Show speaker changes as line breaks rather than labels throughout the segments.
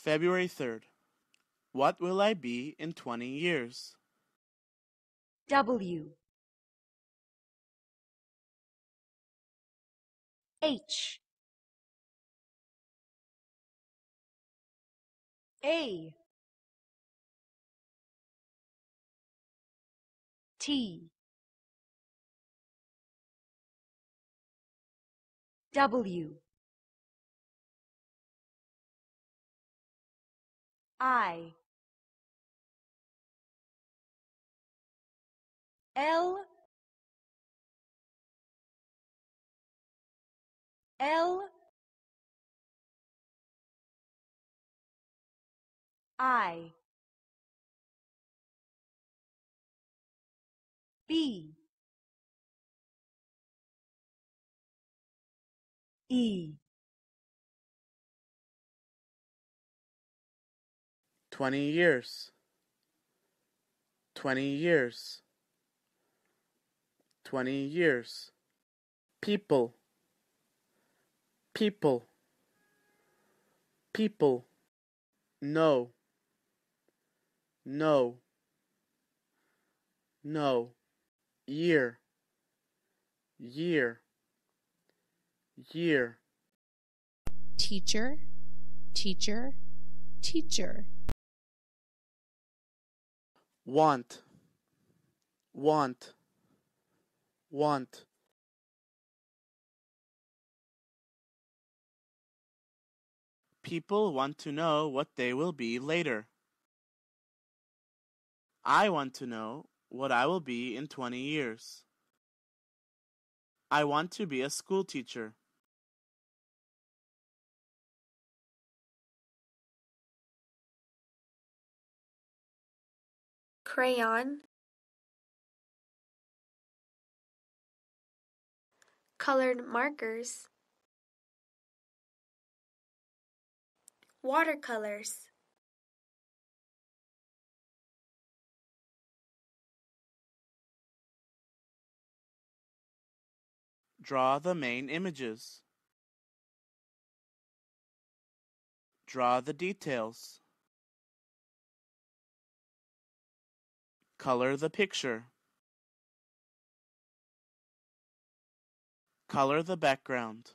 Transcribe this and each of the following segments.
February 3rd. What will I be in 20 years?
W H A T W I L L I B E
twenty years, twenty years, twenty years. People, people, people. No, no, no. Year, year, year.
Teacher, teacher, teacher
want want want
People want to know what they will be later. I want to know what I will be in 20 years. I want to be a school teacher.
crayon colored markers watercolors Draw the main images. Draw the details. Color the picture. Color the background.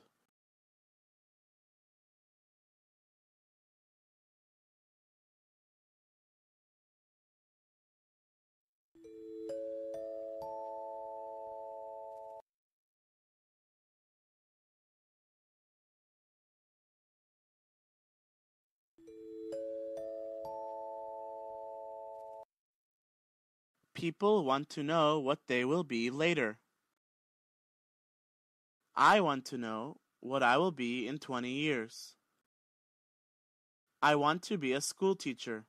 People want to know what they will be later. I want to know what I will be in 20 years. I want to be a school teacher.